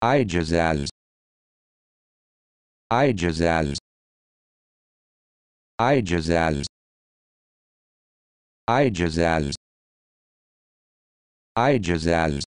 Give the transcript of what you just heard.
I I I Ijazaz. I Ijazaz. I Ijazaz.